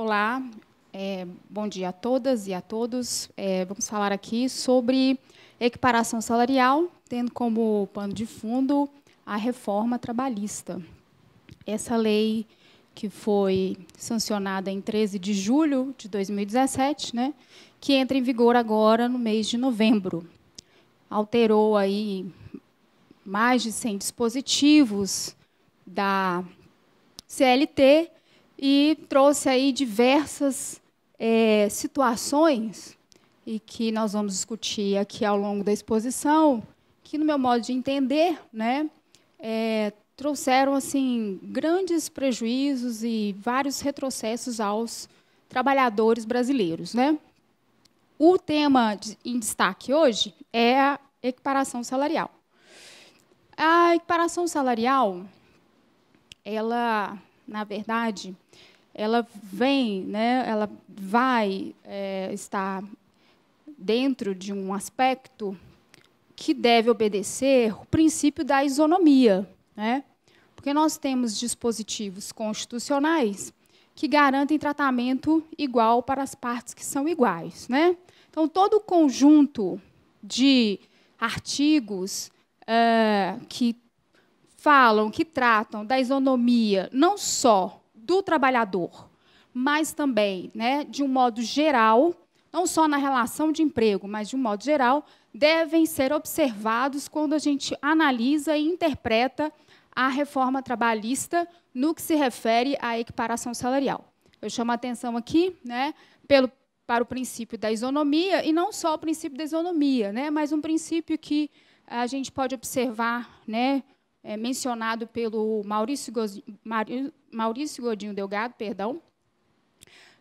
Olá, é, bom dia a todas e a todos. É, vamos falar aqui sobre equiparação salarial, tendo como pano de fundo a reforma trabalhista. Essa lei que foi sancionada em 13 de julho de 2017, né, que entra em vigor agora no mês de novembro. Alterou aí mais de 100 dispositivos da CLT e trouxe aí diversas é, situações e que nós vamos discutir aqui ao longo da exposição, que no meu modo de entender, né, é, trouxeram assim grandes prejuízos e vários retrocessos aos trabalhadores brasileiros, né? O tema de, em destaque hoje é a equiparação salarial. A equiparação salarial, ela na verdade, ela vem, né, ela vai é, estar dentro de um aspecto que deve obedecer o princípio da isonomia, né? porque nós temos dispositivos constitucionais que garantem tratamento igual para as partes que são iguais. Né? Então, todo o conjunto de artigos é, que falam, que tratam da isonomia não só do trabalhador, mas também, né, de um modo geral, não só na relação de emprego, mas de um modo geral, devem ser observados quando a gente analisa e interpreta a reforma trabalhista no que se refere à equiparação salarial. Eu chamo a atenção aqui né, pelo, para o princípio da isonomia, e não só o princípio da isonomia, né, mas um princípio que a gente pode observar né, é, mencionado pelo Maurício, Maurício Godinho Delgado, perdão,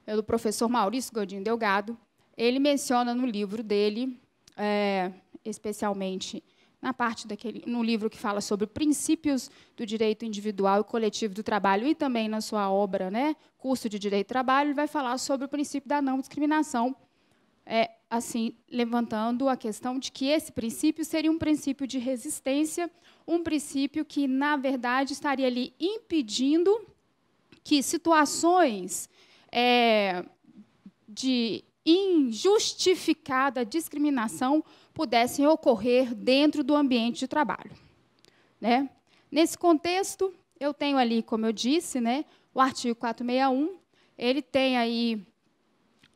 pelo professor Maurício Godinho Delgado. Ele menciona no livro dele, é, especialmente na parte daquele, no livro que fala sobre princípios do direito individual e coletivo do trabalho e também na sua obra, né, curso de direito do trabalho, ele vai falar sobre o princípio da não discriminação, é, assim levantando a questão de que esse princípio seria um princípio de resistência um princípio que, na verdade, estaria ali impedindo que situações é, de injustificada discriminação pudessem ocorrer dentro do ambiente de trabalho. Né? Nesse contexto, eu tenho ali, como eu disse, né, o artigo 461, ele tem aí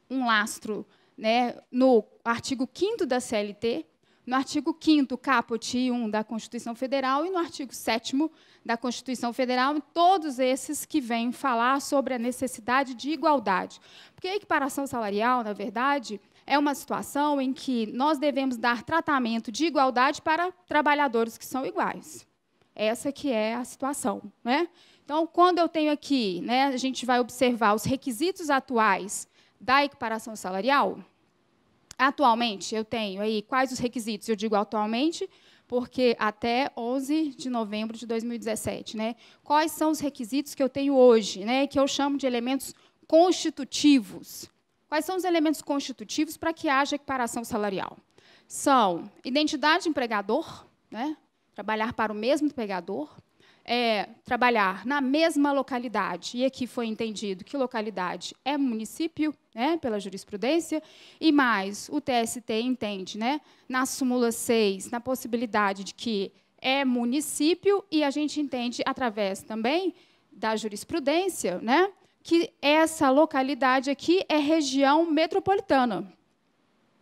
um lastro né, no artigo 5 da CLT, no artigo 5º, caput 1 da Constituição Federal e no artigo 7 da Constituição Federal, todos esses que vêm falar sobre a necessidade de igualdade. Porque a equiparação salarial, na verdade, é uma situação em que nós devemos dar tratamento de igualdade para trabalhadores que são iguais. Essa que é a situação, né? Então, quando eu tenho aqui, né, a gente vai observar os requisitos atuais da equiparação salarial, Atualmente, eu tenho aí quais os requisitos? Eu digo atualmente, porque até 11 de novembro de 2017, né? Quais são os requisitos que eu tenho hoje, né? Que eu chamo de elementos constitutivos. Quais são os elementos constitutivos para que haja equiparação salarial? São identidade empregador, né? Trabalhar para o mesmo empregador, é, trabalhar na mesma localidade, e aqui foi entendido que localidade é município, né, pela jurisprudência, e mais, o TST entende, né, na súmula 6, na possibilidade de que é município, e a gente entende, através também da jurisprudência, né, que essa localidade aqui é região metropolitana.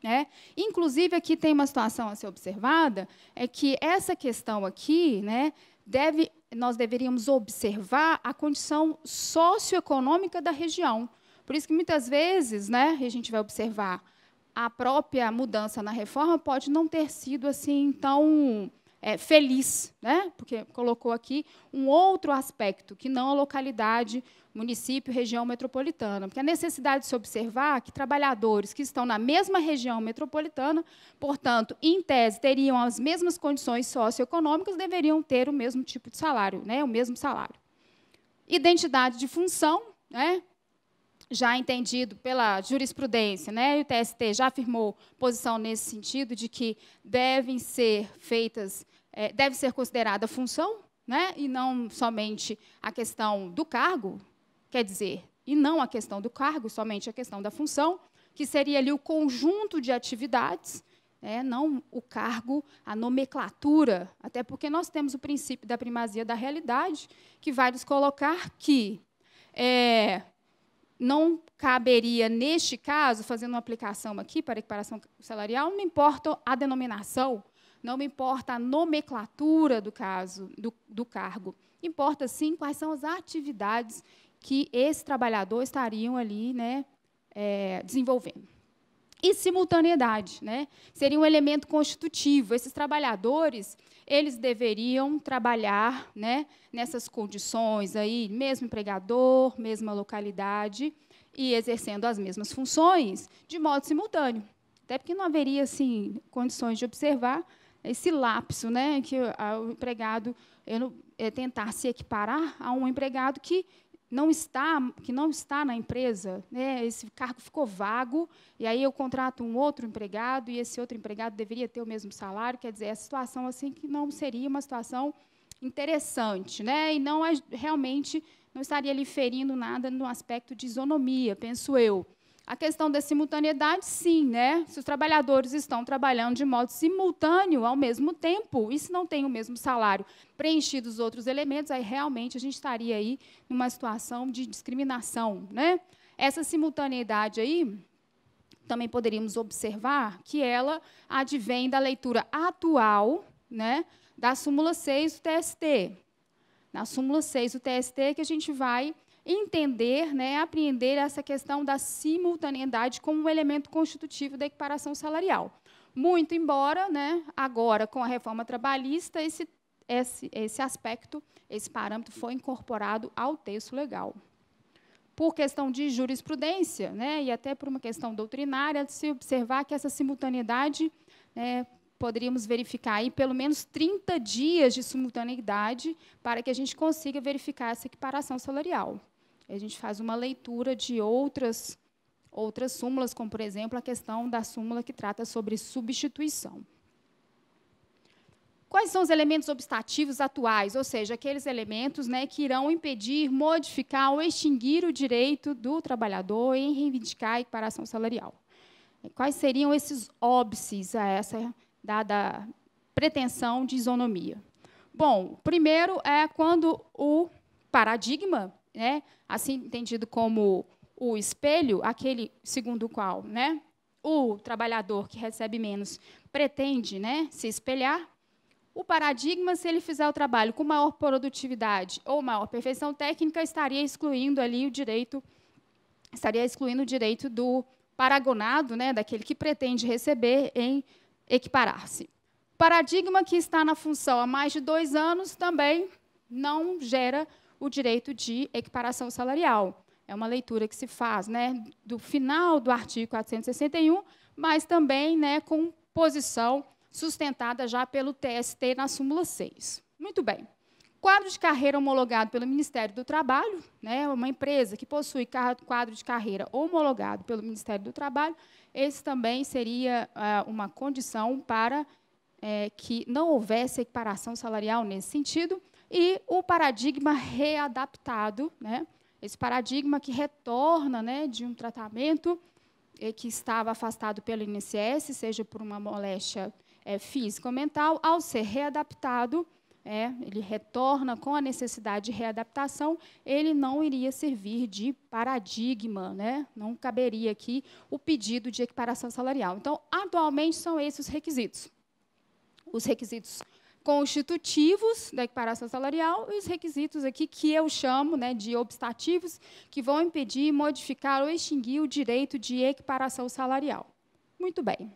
Né? Inclusive, aqui tem uma situação a ser observada, é que essa questão aqui né, deve, nós deveríamos observar a condição socioeconômica da região. Por isso que muitas vezes, né, a gente vai observar a própria mudança na reforma pode não ter sido assim tão é, feliz, né? porque colocou aqui um outro aspecto, que não a localidade, município, região metropolitana. Porque a necessidade de se observar que trabalhadores que estão na mesma região metropolitana, portanto, em tese, teriam as mesmas condições socioeconômicas, deveriam ter o mesmo tipo de salário, né? o mesmo salário. Identidade de função, né? já entendido pela jurisprudência, né, e o TST já afirmou posição nesse sentido de que devem ser feitas, é, deve ser considerada função, né, e não somente a questão do cargo, quer dizer, e não a questão do cargo, somente a questão da função, que seria ali o conjunto de atividades, né, não o cargo, a nomenclatura, até porque nós temos o princípio da primazia da realidade, que vai nos colocar que é, não caberia, neste caso, fazendo uma aplicação aqui para equiparação salarial, não me importa a denominação, não me importa a nomenclatura do caso, do, do cargo. Importa, sim, quais são as atividades que esse trabalhador estariam ali né, é, desenvolvendo e simultaneidade, né? Seria um elemento constitutivo. Esses trabalhadores, eles deveriam trabalhar, né, nessas condições aí, mesmo empregador, mesma localidade e exercendo as mesmas funções de modo simultâneo. Até porque não haveria assim condições de observar esse lapso, né, que o empregado não, é tentar se equiparar a um empregado que não está, que não está na empresa, né? esse cargo ficou vago, e aí eu contrato um outro empregado, e esse outro empregado deveria ter o mesmo salário, quer dizer, é a situação assim que não seria uma situação interessante, né? e não é, realmente não estaria ali ferindo nada no aspecto de isonomia, penso eu. A questão da simultaneidade, sim, né? Se os trabalhadores estão trabalhando de modo simultâneo, ao mesmo tempo, e se não tem o mesmo salário preenchido os outros elementos, aí realmente a gente estaria aí numa situação de discriminação, né? Essa simultaneidade aí, também poderíamos observar que ela advém da leitura atual, né, da súmula 6 do TST. Na súmula 6 do TST é que a gente vai entender, né, apreender essa questão da simultaneidade como um elemento constitutivo da equiparação salarial. Muito embora, né, agora, com a reforma trabalhista, esse, esse, esse aspecto, esse parâmetro foi incorporado ao texto legal. Por questão de jurisprudência, né, e até por uma questão doutrinária, se observar que essa simultaneidade né, poderíamos verificar aí pelo menos 30 dias de simultaneidade para que a gente consiga verificar essa equiparação salarial a gente faz uma leitura de outras outras súmulas, como por exemplo a questão da súmula que trata sobre substituição. Quais são os elementos obstativos atuais, ou seja, aqueles elementos né, que irão impedir, modificar ou extinguir o direito do trabalhador em reivindicar a equiparação salarial? Quais seriam esses óbices a essa dada pretensão de isonomia? Bom, primeiro é quando o paradigma né? assim entendido como o espelho, aquele segundo o qual né? o trabalhador que recebe menos pretende né, se espelhar, o paradigma, se ele fizer o trabalho com maior produtividade ou maior perfeição técnica, estaria excluindo ali o direito, estaria excluindo o direito do paragonado, né, daquele que pretende receber em equiparar-se. Paradigma que está na função há mais de dois anos também não gera o direito de equiparação salarial. É uma leitura que se faz né, do final do artigo 461, mas também né, com posição sustentada já pelo TST na súmula 6. Muito bem. Quadro de carreira homologado pelo Ministério do Trabalho, né, uma empresa que possui quadro de carreira homologado pelo Ministério do Trabalho, esse também seria uh, uma condição para é, que não houvesse equiparação salarial nesse sentido e o paradigma readaptado, né? esse paradigma que retorna né, de um tratamento eh, que estava afastado pelo INSS, seja por uma moléstia é, física ou mental, ao ser readaptado, é, ele retorna com a necessidade de readaptação, ele não iria servir de paradigma, né? não caberia aqui o pedido de equiparação salarial. Então, atualmente, são esses os requisitos. Os requisitos constitutivos da equiparação salarial e os requisitos aqui que eu chamo né, de obstativos, que vão impedir, modificar ou extinguir o direito de equiparação salarial. Muito bem.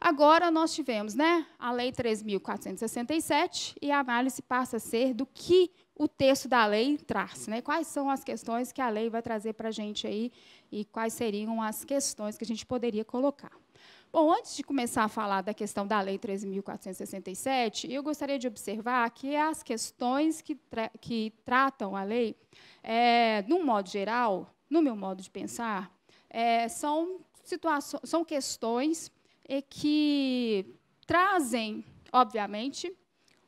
Agora nós tivemos né, a Lei 3.467 e a análise passa a ser do que o texto da lei traz. Né? Quais são as questões que a lei vai trazer para a gente aí e quais seriam as questões que a gente poderia colocar. Bom, antes de começar a falar da questão da Lei 13.467, eu gostaria de observar que as questões que, tra que tratam a lei, é, num modo geral, no meu modo de pensar, é, são, situações, são questões é, que trazem, obviamente,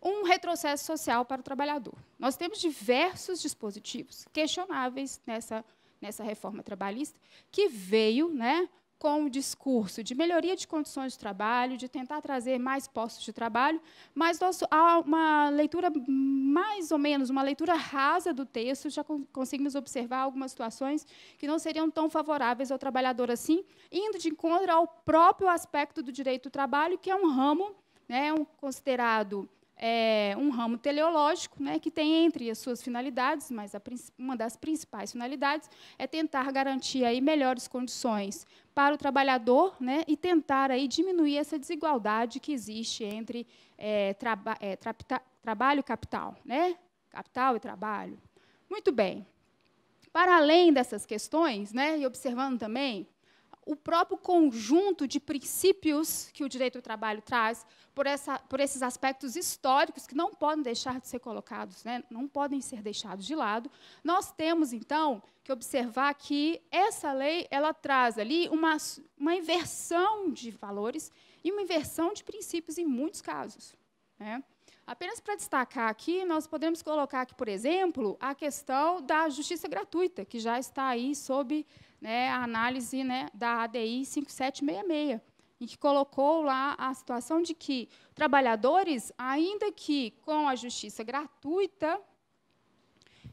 um retrocesso social para o trabalhador. Nós temos diversos dispositivos questionáveis nessa, nessa reforma trabalhista, que veio né, com o discurso de melhoria de condições de trabalho, de tentar trazer mais postos de trabalho, mas há uma leitura mais ou menos, uma leitura rasa do texto, já conseguimos observar algumas situações que não seriam tão favoráveis ao trabalhador assim, indo de encontro ao próprio aspecto do direito do trabalho, que é um ramo né, um, considerado é, um ramo teleológico, né, que tem entre as suas finalidades, mas a, uma das principais finalidades é tentar garantir aí melhores condições para o trabalhador né, e tentar aí diminuir essa desigualdade que existe entre é, traba é, eh, tra trabalho e capital, né? capital e trabalho. Muito bem. Para além dessas questões, né, e observando também o próprio conjunto de princípios que o direito do trabalho traz, por, essa, por esses aspectos históricos que não podem deixar de ser colocados, né, não podem ser deixados de lado, nós temos, então, que observar que essa lei ela traz ali uma, uma inversão de valores e uma inversão de princípios em muitos casos. Né? Apenas para destacar aqui, nós podemos colocar aqui, por exemplo, a questão da justiça gratuita, que já está aí sob né, a análise né, da ADI 5766, em que colocou lá a situação de que trabalhadores, ainda que com a justiça gratuita,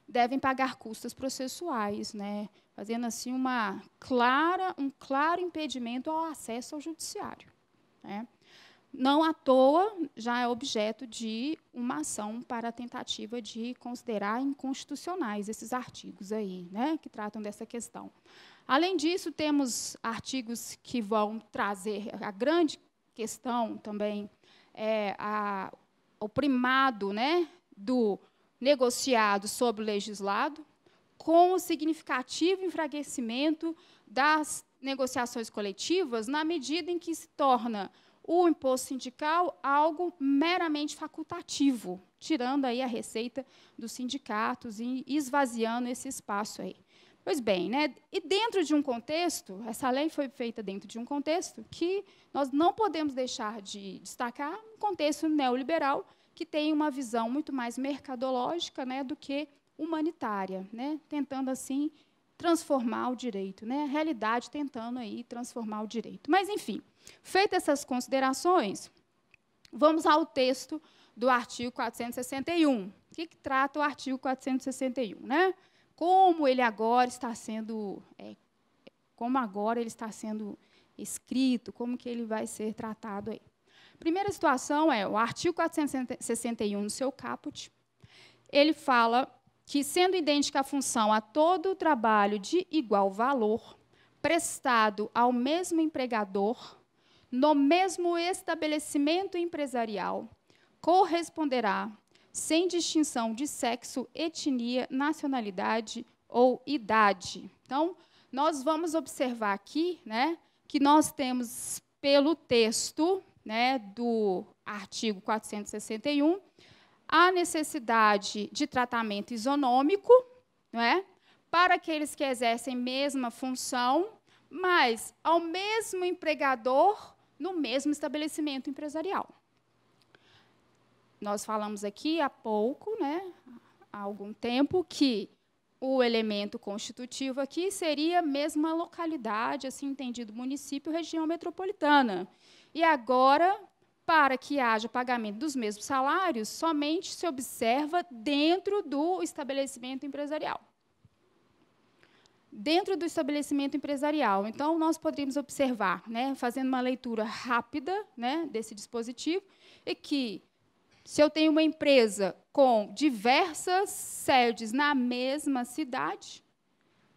devem pagar custas processuais, né, fazendo assim uma clara, um claro impedimento ao acesso ao judiciário. Né. Não à toa já é objeto de uma ação para a tentativa de considerar inconstitucionais esses artigos aí, né, que tratam dessa questão. Além disso, temos artigos que vão trazer a grande questão também é a, o primado né, do negociado sobre o legislado, com o significativo enfraquecimento das negociações coletivas, na medida em que se torna o imposto sindical algo meramente facultativo, tirando aí a receita dos sindicatos e esvaziando esse espaço aí. Pois bem, né? e dentro de um contexto, essa lei foi feita dentro de um contexto que nós não podemos deixar de destacar um contexto neoliberal que tem uma visão muito mais mercadológica né, do que humanitária, né, tentando assim transformar o direito, né, a realidade tentando aí transformar o direito. Mas enfim, feitas essas considerações, vamos ao texto do artigo 461. O que, que trata o artigo 461, né? como ele agora está sendo, é, como agora ele está sendo escrito, como que ele vai ser tratado aí. Primeira situação é o artigo 461 no seu caput. Ele fala que sendo idêntica a função a todo trabalho de igual valor prestado ao mesmo empregador no mesmo estabelecimento empresarial corresponderá sem distinção de sexo, etnia, nacionalidade ou idade. Então, nós vamos observar aqui né, que nós temos, pelo texto né, do artigo 461, a necessidade de tratamento isonômico né, para aqueles que exercem mesma função, mas ao mesmo empregador no mesmo estabelecimento empresarial nós falamos aqui há pouco, né, há algum tempo, que o elemento constitutivo aqui seria a mesma localidade, assim entendido, município, região metropolitana. E agora, para que haja pagamento dos mesmos salários, somente se observa dentro do estabelecimento empresarial. Dentro do estabelecimento empresarial. Então, nós poderíamos observar, né, fazendo uma leitura rápida né, desse dispositivo, e que se eu tenho uma empresa com diversas sedes na mesma cidade,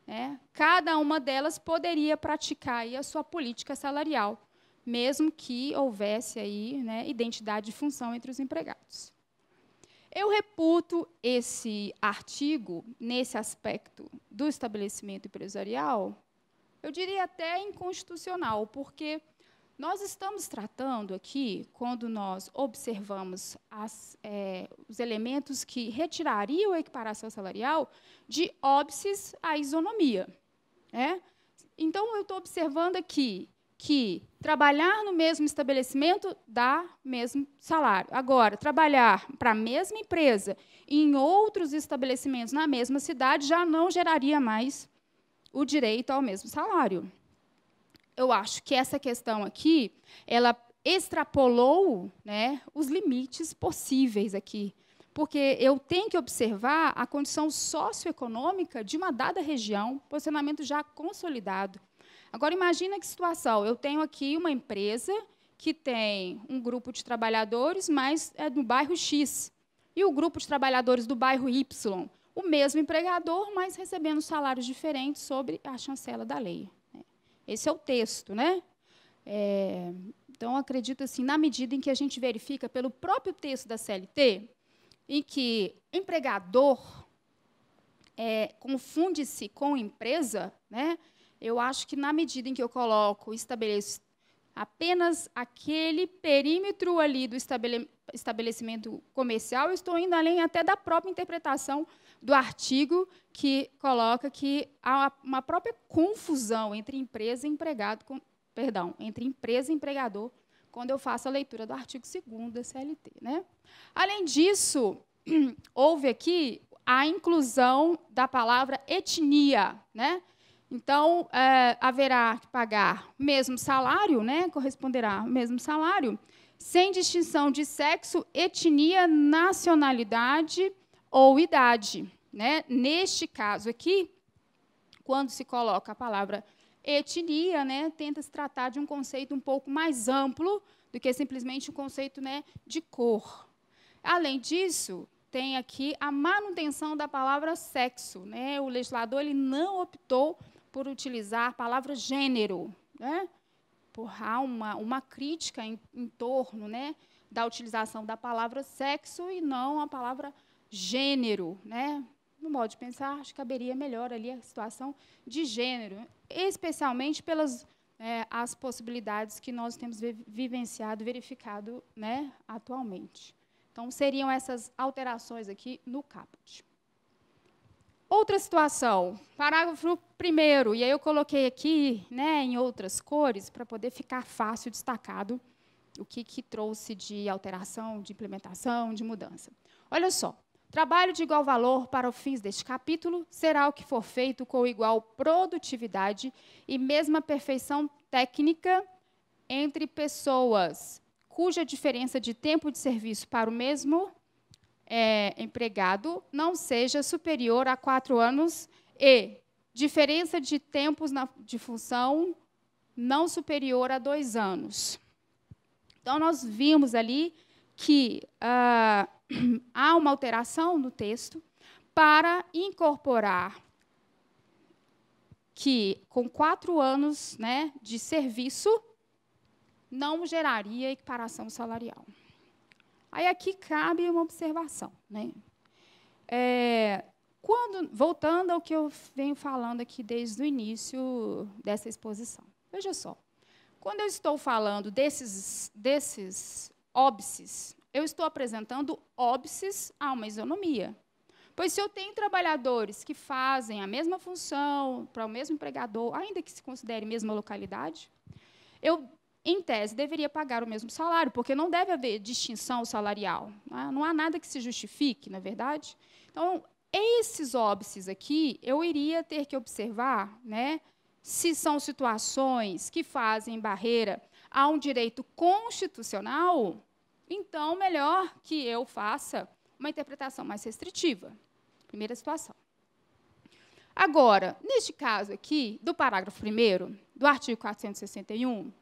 né, cada uma delas poderia praticar a sua política salarial, mesmo que houvesse aí, né, identidade de função entre os empregados. Eu reputo esse artigo, nesse aspecto do estabelecimento empresarial, eu diria até inconstitucional, porque nós estamos tratando aqui, quando nós observamos as, é, os elementos que retirariam a equiparação salarial, de óbices à isonomia. Né? Então, eu estou observando aqui que trabalhar no mesmo estabelecimento dá mesmo salário. Agora, trabalhar para a mesma empresa em outros estabelecimentos na mesma cidade já não geraria mais o direito ao mesmo salário eu acho que essa questão aqui, ela extrapolou né, os limites possíveis aqui. Porque eu tenho que observar a condição socioeconômica de uma dada região, posicionamento já consolidado. Agora, imagina que situação. Eu tenho aqui uma empresa que tem um grupo de trabalhadores, mas é do bairro X, e o grupo de trabalhadores do bairro Y. O mesmo empregador, mas recebendo salários diferentes sobre a chancela da lei. Esse é o texto, né? É, então, acredito assim, na medida em que a gente verifica pelo próprio texto da CLT, em que empregador é, confunde-se com empresa, né? Eu acho que na medida em que eu coloco, estabeleço Apenas aquele perímetro ali do estabelecimento comercial, estou indo além até da própria interpretação do artigo que coloca que há uma própria confusão entre empresa e empregado, com, perdão, entre empresa e empregador, quando eu faço a leitura do artigo 2 da CLT. Né? Além disso, houve aqui a inclusão da palavra etnia, né? Então, é, haverá que pagar o mesmo salário, né, corresponderá ao mesmo salário, sem distinção de sexo, etnia, nacionalidade ou idade. Né? Neste caso aqui, quando se coloca a palavra etnia, né, tenta se tratar de um conceito um pouco mais amplo do que simplesmente o um conceito né, de cor. Além disso, tem aqui a manutenção da palavra sexo. Né? O legislador ele não optou por utilizar a palavra gênero, né? por há uma, uma crítica em, em torno né, da utilização da palavra sexo e não a palavra gênero. Né? No modo de pensar, acho que caberia melhor ali a situação de gênero, especialmente pelas é, as possibilidades que nós temos vivenciado, verificado né, atualmente. Então, seriam essas alterações aqui no caput. Outra situação, parágrafo primeiro, e aí eu coloquei aqui né, em outras cores para poder ficar fácil destacado o que, que trouxe de alteração, de implementação, de mudança. Olha só, Trabalho de igual valor para os fins deste capítulo será o que for feito com igual produtividade e mesma perfeição técnica entre pessoas cuja diferença de tempo de serviço para o mesmo é, empregado não seja superior a quatro anos e diferença de tempos na, de função não superior a dois anos. Então, nós vimos ali que ah, há uma alteração no texto para incorporar que, com quatro anos né, de serviço, não geraria equiparação salarial. Aí aqui cabe uma observação. Né? É, quando, voltando ao que eu venho falando aqui desde o início dessa exposição. Veja só, quando eu estou falando desses, desses óbices, eu estou apresentando óbices a uma isonomia. Pois se eu tenho trabalhadores que fazem a mesma função para o mesmo empregador, ainda que se considere mesma localidade, eu em tese, deveria pagar o mesmo salário, porque não deve haver distinção salarial. Né? Não há nada que se justifique, na é verdade. Então, esses óbices aqui, eu iria ter que observar né, se são situações que fazem barreira a um direito constitucional, então, melhor que eu faça uma interpretação mais restritiva. Primeira situação. Agora, neste caso aqui, do parágrafo 1 do artigo 461,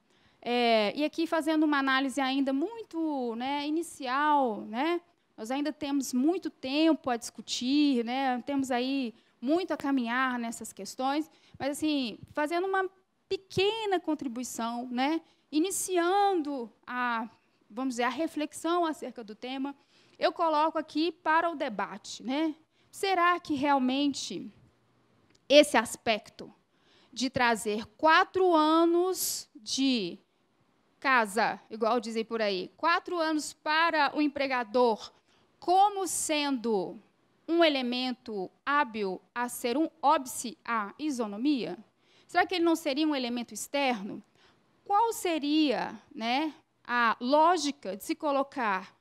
é, e aqui fazendo uma análise ainda muito né, inicial, né, nós ainda temos muito tempo a discutir, né, temos aí muito a caminhar nessas questões, mas assim fazendo uma pequena contribuição, né, iniciando a vamos dizer a reflexão acerca do tema, eu coloco aqui para o debate, né? Será que realmente esse aspecto de trazer quatro anos de casa, igual dizem por aí, quatro anos para o empregador, como sendo um elemento hábil a ser um óbice à isonomia? Será que ele não seria um elemento externo? Qual seria né, a lógica de se colocar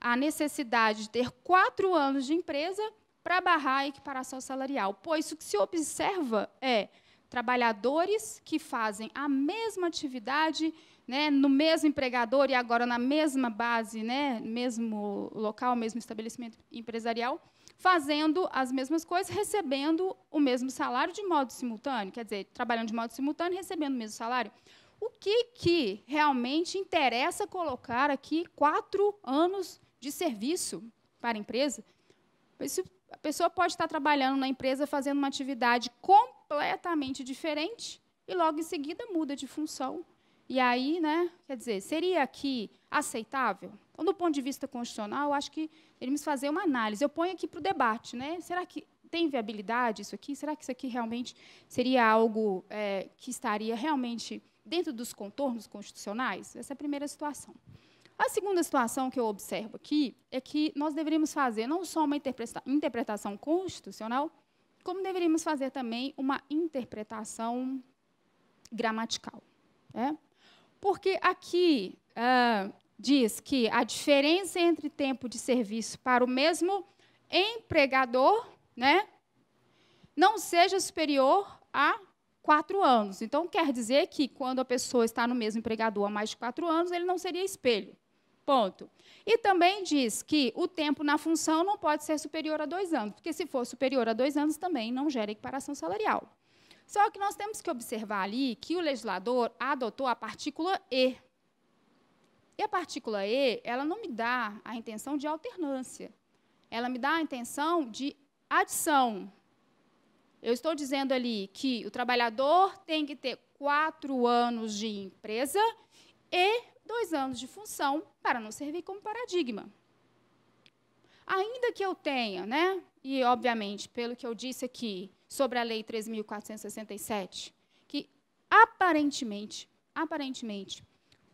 a necessidade de ter quatro anos de empresa para barrar a equiparação salarial? Pois o que se observa é trabalhadores que fazem a mesma atividade né, no mesmo empregador e agora na mesma base, né, mesmo local, mesmo estabelecimento empresarial, fazendo as mesmas coisas, recebendo o mesmo salário de modo simultâneo, quer dizer, trabalhando de modo simultâneo, recebendo o mesmo salário. O que, que realmente interessa colocar aqui quatro anos de serviço para a empresa? Isso, a pessoa pode estar trabalhando na empresa fazendo uma atividade completamente diferente e logo em seguida muda de função e aí, né, quer dizer, seria aqui aceitável? Então, do ponto de vista constitucional, acho que deveríamos fazer uma análise. Eu ponho aqui para o debate, né? Será que tem viabilidade isso aqui? Será que isso aqui realmente seria algo é, que estaria realmente dentro dos contornos constitucionais? Essa é a primeira situação. A segunda situação que eu observo aqui é que nós deveríamos fazer não só uma interpretação constitucional, como deveríamos fazer também uma interpretação gramatical. Né? Porque aqui ah, diz que a diferença entre tempo de serviço para o mesmo empregador, né, não seja superior a quatro anos. Então, quer dizer que quando a pessoa está no mesmo empregador há mais de quatro anos, ele não seria espelho. Ponto. E também diz que o tempo na função não pode ser superior a dois anos, porque se for superior a dois anos, também não gera equiparação salarial. Só que nós temos que observar ali que o legislador adotou a partícula E. E a partícula E, ela não me dá a intenção de alternância. Ela me dá a intenção de adição. Eu estou dizendo ali que o trabalhador tem que ter quatro anos de empresa e dois anos de função para não servir como paradigma. Ainda que eu tenha, né, e obviamente, pelo que eu disse aqui, sobre a Lei 3.467, que aparentemente, aparentemente,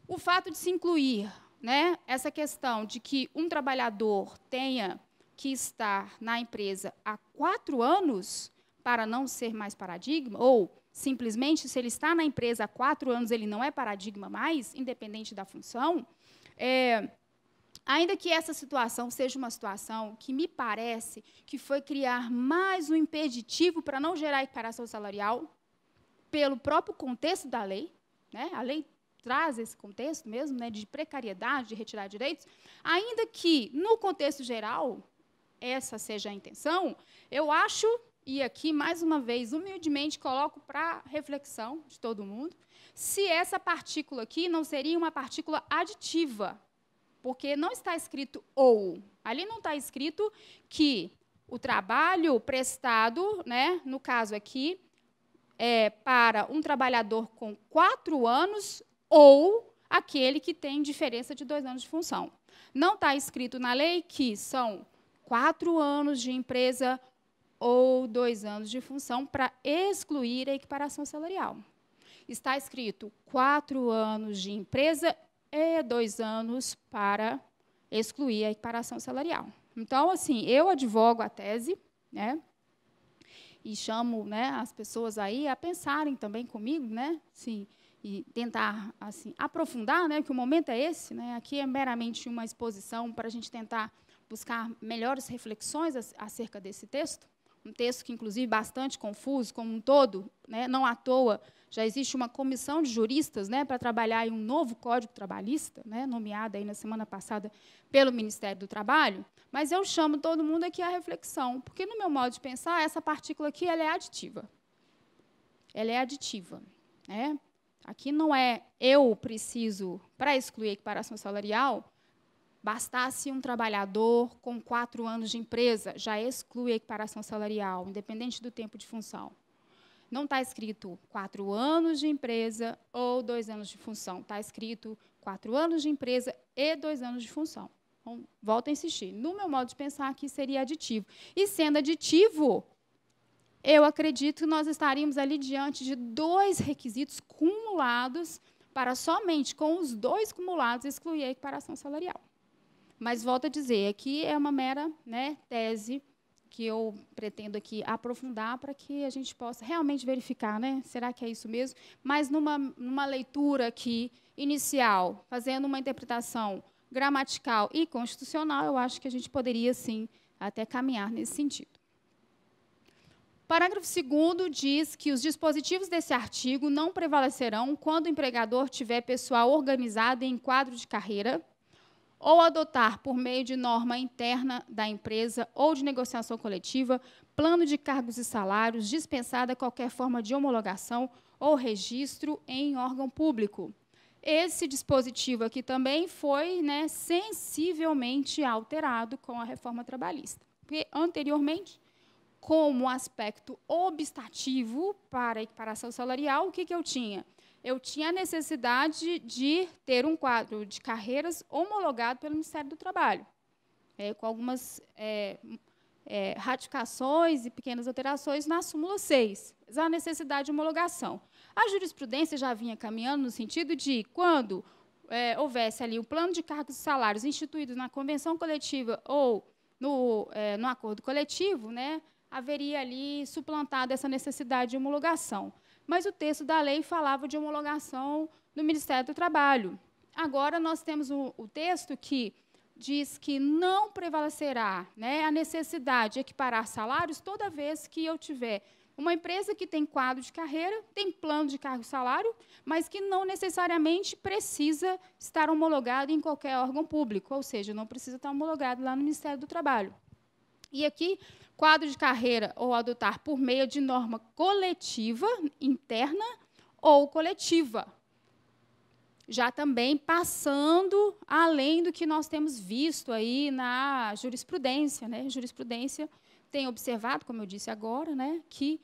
o fato de se incluir né, essa questão de que um trabalhador tenha que estar na empresa há quatro anos para não ser mais paradigma, ou simplesmente se ele está na empresa há quatro anos ele não é paradigma mais, independente da função, é, Ainda que essa situação seja uma situação que me parece que foi criar mais um impeditivo para não gerar equiparação salarial, pelo próprio contexto da lei, né? a lei traz esse contexto mesmo né, de precariedade, de retirar direitos, ainda que, no contexto geral, essa seja a intenção, eu acho, e aqui, mais uma vez, humildemente coloco para reflexão de todo mundo, se essa partícula aqui não seria uma partícula aditiva porque não está escrito ou. Ali não está escrito que o trabalho prestado, né, no caso aqui, é para um trabalhador com quatro anos ou aquele que tem diferença de dois anos de função. Não está escrito na lei que são quatro anos de empresa ou dois anos de função para excluir a equiparação salarial. Está escrito quatro anos de empresa e é dois anos para excluir a equiparação salarial. Então, assim, eu advogo a tese, né? E chamo né, as pessoas aí a pensarem também comigo, né? Sim, e tentar assim aprofundar, né? Que o momento é esse, né? Aqui é meramente uma exposição para a gente tentar buscar melhores reflexões acerca desse texto um texto que, inclusive, bastante confuso, como um todo, né, não à toa, já existe uma comissão de juristas né, para trabalhar em um novo Código Trabalhista, né, nomeada aí na semana passada pelo Ministério do Trabalho, mas eu chamo todo mundo aqui à reflexão, porque, no meu modo de pensar, essa partícula aqui ela é aditiva. Ela é aditiva. Né? Aqui não é eu preciso, para excluir a equiparação salarial, Bastasse um trabalhador com quatro anos de empresa, já exclui a equiparação salarial, independente do tempo de função. Não está escrito quatro anos de empresa ou dois anos de função. Está escrito quatro anos de empresa e dois anos de função. Então, volto a insistir. No meu modo de pensar, aqui seria aditivo. E sendo aditivo, eu acredito que nós estaríamos ali diante de dois requisitos cumulados para somente com os dois cumulados excluir a equiparação salarial. Mas volto a dizer, aqui é uma mera né, tese que eu pretendo aqui aprofundar para que a gente possa realmente verificar, né? Será que é isso mesmo? Mas numa, numa leitura aqui inicial, fazendo uma interpretação gramatical e constitucional, eu acho que a gente poderia sim até caminhar nesse sentido. Parágrafo 2 diz que os dispositivos desse artigo não prevalecerão quando o empregador tiver pessoal organizado em quadro de carreira ou adotar, por meio de norma interna da empresa ou de negociação coletiva, plano de cargos e salários, dispensada qualquer forma de homologação ou registro em órgão público. Esse dispositivo aqui também foi né, sensivelmente alterado com a reforma trabalhista. Porque, anteriormente, como aspecto obstativo para a equiparação salarial, o que, que eu tinha? eu tinha necessidade de ter um quadro de carreiras homologado pelo Ministério do Trabalho, é, com algumas é, é, ratificações e pequenas alterações na súmula 6, a necessidade de homologação. A jurisprudência já vinha caminhando no sentido de quando é, houvesse ali o plano de cargos e salários instituído na convenção coletiva ou no, é, no acordo coletivo, né, haveria ali suplantado essa necessidade de homologação mas o texto da lei falava de homologação no Ministério do Trabalho. Agora nós temos o, o texto que diz que não prevalecerá né, a necessidade de equiparar salários toda vez que eu tiver uma empresa que tem quadro de carreira, tem plano de cargo e salário, mas que não necessariamente precisa estar homologado em qualquer órgão público, ou seja, não precisa estar homologado lá no Ministério do Trabalho. E aqui quadro de carreira ou adotar por meio de norma coletiva interna ou coletiva. Já também passando além do que nós temos visto aí na jurisprudência, né? Jurisprudência tem observado, como eu disse agora, né, que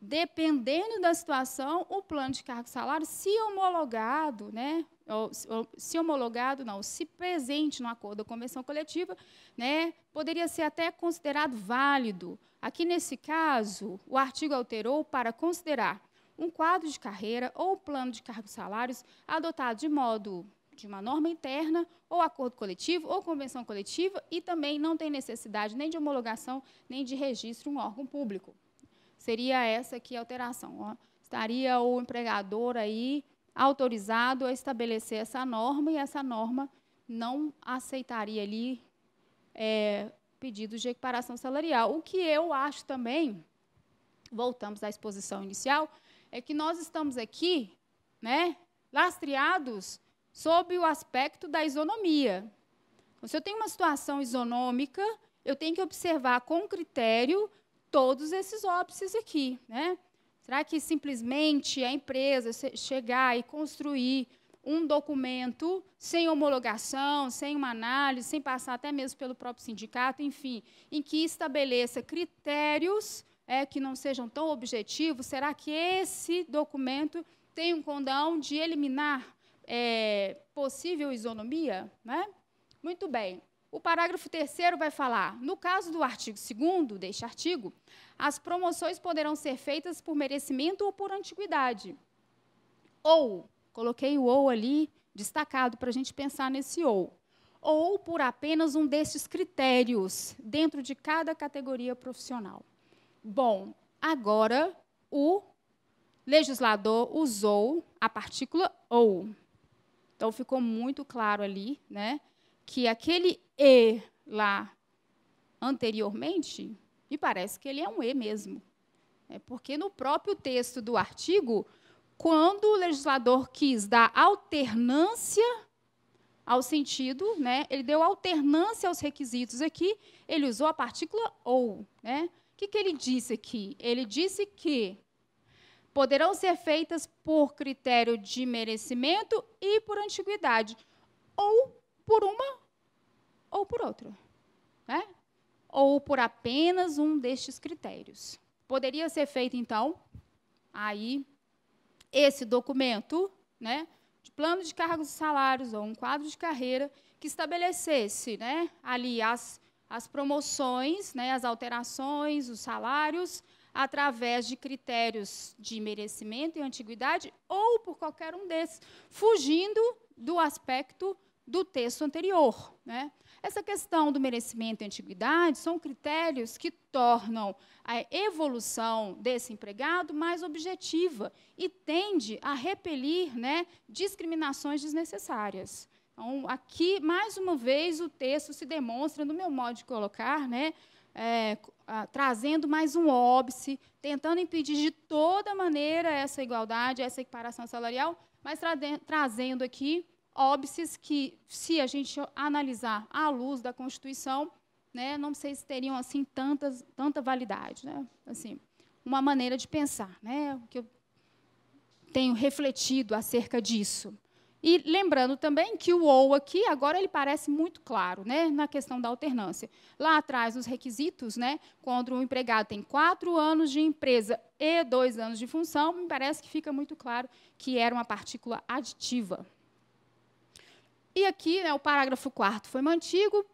dependendo da situação, o plano de cargo salário, se homologado, né, ou, se homologado não, se presente no acordo da convenção coletiva, né, poderia ser até considerado válido. Aqui nesse caso, o artigo alterou para considerar um quadro de carreira ou plano de cargos salários adotado de modo de uma norma interna, ou acordo coletivo, ou convenção coletiva, e também não tem necessidade nem de homologação, nem de registro em um órgão público seria essa aqui a alteração. Estaria o empregador aí autorizado a estabelecer essa norma e essa norma não aceitaria ali é, pedidos de equiparação salarial. O que eu acho também, voltamos à exposição inicial, é que nós estamos aqui, né, lastreados sob o aspecto da isonomia. Então, se eu tenho uma situação isonômica, eu tenho que observar com critério todos esses óbices aqui, né? Será que simplesmente a empresa chegar e construir um documento sem homologação, sem uma análise, sem passar até mesmo pelo próprio sindicato, enfim, em que estabeleça critérios é, que não sejam tão objetivos? Será que esse documento tem um condão de eliminar é, possível isonomia? Né? Muito bem. O parágrafo 3 vai falar: no caso do artigo 2 deste artigo, as promoções poderão ser feitas por merecimento ou por antiguidade. Ou, coloquei o ou ali destacado para a gente pensar nesse ou. Ou por apenas um destes critérios dentro de cada categoria profissional. Bom, agora o legislador usou a partícula ou. Então ficou muito claro ali, né? que aquele E lá anteriormente, me parece que ele é um E mesmo. É porque no próprio texto do artigo, quando o legislador quis dar alternância ao sentido, né, ele deu alternância aos requisitos aqui, ele usou a partícula ou. Né? O que, que ele disse aqui? Ele disse que poderão ser feitas por critério de merecimento e por antiguidade, ou por uma ou por outra. Né? Ou por apenas um destes critérios. Poderia ser feito, então, aí esse documento né, de plano de cargos e salários ou um quadro de carreira que estabelecesse né, ali as, as promoções, né, as alterações, os salários, através de critérios de merecimento e antiguidade ou por qualquer um desses, fugindo do aspecto do texto anterior. Né? Essa questão do merecimento e antiguidade são critérios que tornam a evolução desse empregado mais objetiva e tende a repelir né, discriminações desnecessárias. Então, aqui, mais uma vez, o texto se demonstra, no meu modo de colocar, né, é, a, trazendo mais um óbice, tentando impedir de toda maneira essa igualdade, essa equiparação salarial, mas tra trazendo aqui óbices que, se a gente analisar à luz da Constituição, né, não sei se teriam assim tantas, tanta validade, né? Assim, uma maneira de pensar, né? O que eu tenho refletido acerca disso. E lembrando também que o ou aqui agora ele parece muito claro, né, na questão da alternância. Lá atrás os requisitos, né, quando o empregado tem quatro anos de empresa e dois anos de função, me parece que fica muito claro que era uma partícula aditiva, e aqui, né, o parágrafo 4 foi mantido,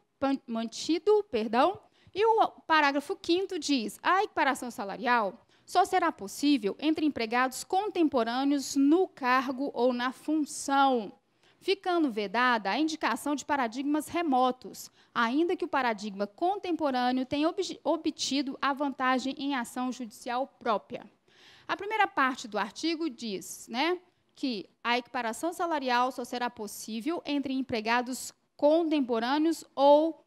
mantido, perdão, e o parágrafo 5 diz: a equiparação salarial só será possível entre empregados contemporâneos no cargo ou na função, ficando vedada a indicação de paradigmas remotos, ainda que o paradigma contemporâneo tenha obtido a vantagem em ação judicial própria. A primeira parte do artigo diz, né? que a equiparação salarial só será possível entre empregados contemporâneos ou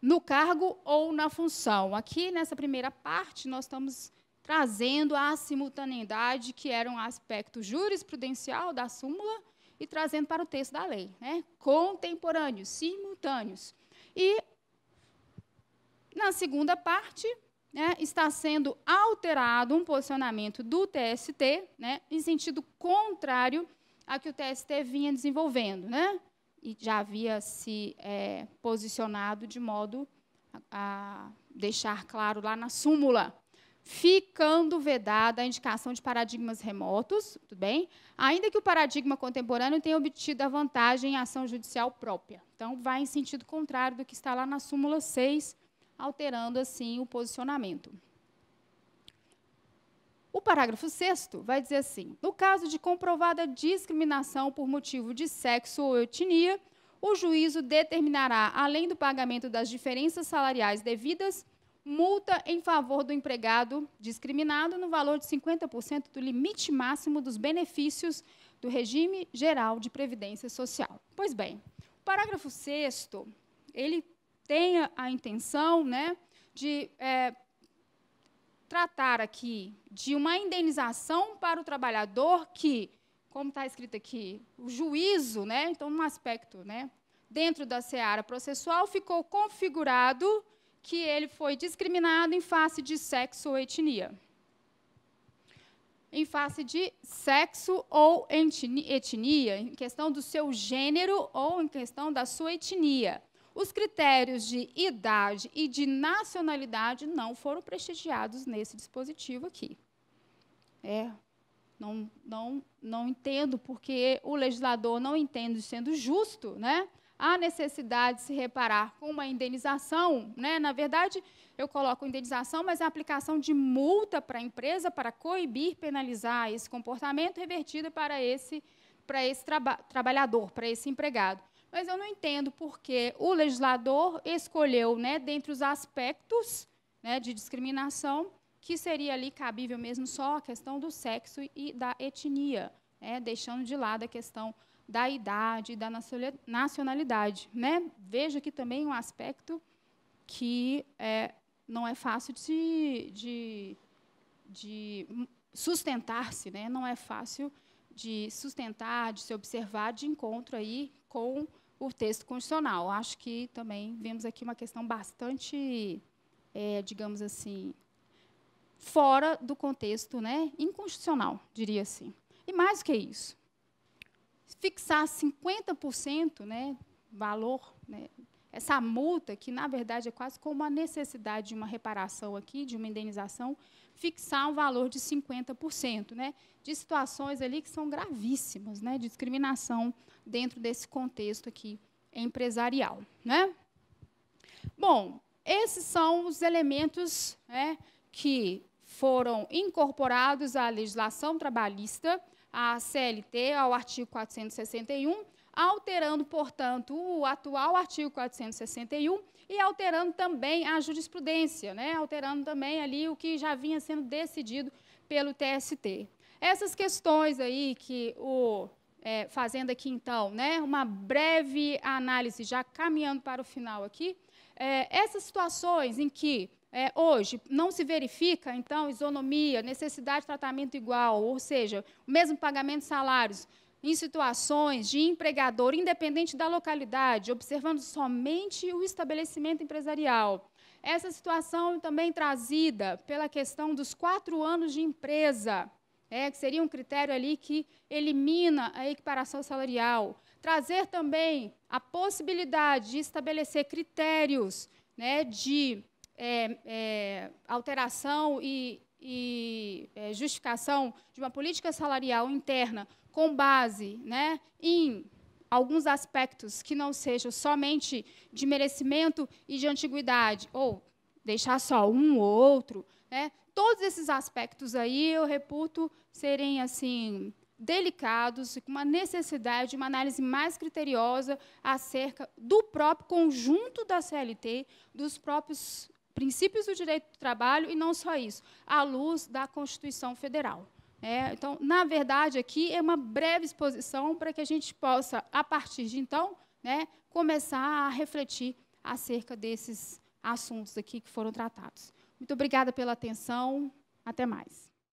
no cargo ou na função. Aqui, nessa primeira parte, nós estamos trazendo a simultaneidade, que era um aspecto jurisprudencial da súmula, e trazendo para o texto da lei. Né? Contemporâneos, simultâneos. E, na segunda parte, né, está sendo alterado um posicionamento do TST, né, em sentido contrário a que o TST vinha desenvolvendo, né, e já havia se é, posicionado de modo a, a deixar claro lá na súmula, ficando vedada a indicação de paradigmas remotos, tudo bem? Ainda que o paradigma contemporâneo tenha obtido a vantagem em ação judicial própria. Então, vai em sentido contrário do que está lá na súmula 6 alterando assim o posicionamento. O parágrafo 6 vai dizer assim: no caso de comprovada discriminação por motivo de sexo ou etnia, o juízo determinará, além do pagamento das diferenças salariais devidas, multa em favor do empregado discriminado no valor de 50% do limite máximo dos benefícios do regime geral de previdência social. Pois bem, o parágrafo 6 ele tenha a intenção né, de é, tratar aqui de uma indenização para o trabalhador que, como está escrito aqui, o juízo, né, então, um aspecto né, dentro da seara processual, ficou configurado que ele foi discriminado em face de sexo ou etnia. Em face de sexo ou etnia, em questão do seu gênero ou em questão da sua etnia. Os critérios de idade e de nacionalidade não foram prestigiados nesse dispositivo aqui. É, não, não, não entendo porque o legislador não entende sendo justo, né? Há necessidade de se reparar com uma indenização, né? Na verdade, eu coloco indenização, mas é a aplicação de multa para a empresa para coibir, penalizar esse comportamento revertida para esse para esse traba trabalhador, para esse empregado. Mas eu não entendo porque o legislador escolheu, né, dentre os aspectos né, de discriminação, que seria ali cabível mesmo só a questão do sexo e da etnia, né, deixando de lado a questão da idade e da nacionalidade. Né? Veja que também um aspecto que é, não é fácil de, de, de sustentar-se, né? não é fácil de sustentar, de se observar, de encontro aí com o texto constitucional. Acho que também vemos aqui uma questão bastante, é, digamos assim, fora do contexto né, inconstitucional, diria assim. E mais do que isso, fixar 50% né, valor, né, essa multa, que na verdade é quase como uma necessidade de uma reparação aqui, de uma indenização, fixar um valor de 50%, né, de situações ali que são gravíssimas, né, de discriminação dentro desse contexto aqui empresarial, né? Bom, esses são os elementos né, que foram incorporados à legislação trabalhista, à CLT, ao artigo 461, alterando, portanto, o atual artigo 461 e alterando também a jurisprudência, né? alterando também ali o que já vinha sendo decidido pelo TST. Essas questões aí que o é, fazendo aqui então, né, uma breve análise já caminhando para o final aqui, é, essas situações em que é, hoje não se verifica então isonomia, necessidade de tratamento igual, ou seja, o mesmo pagamento de salários em situações de empregador, independente da localidade, observando somente o estabelecimento empresarial. Essa situação também trazida pela questão dos quatro anos de empresa, né, que seria um critério ali que elimina a equiparação salarial. Trazer também a possibilidade de estabelecer critérios né, de é, é, alteração e, e é, justificação de uma política salarial interna com base né, em alguns aspectos que não sejam somente de merecimento e de antiguidade, ou deixar só um ou outro, né, todos esses aspectos aí eu reputo serem assim delicados, com uma necessidade de uma análise mais criteriosa acerca do próprio conjunto da CLT, dos próprios princípios do direito do trabalho e não só isso, à luz da Constituição Federal. É, então, na verdade, aqui é uma breve exposição para que a gente possa, a partir de então, né, começar a refletir acerca desses assuntos aqui que foram tratados. Muito obrigada pela atenção. Até mais.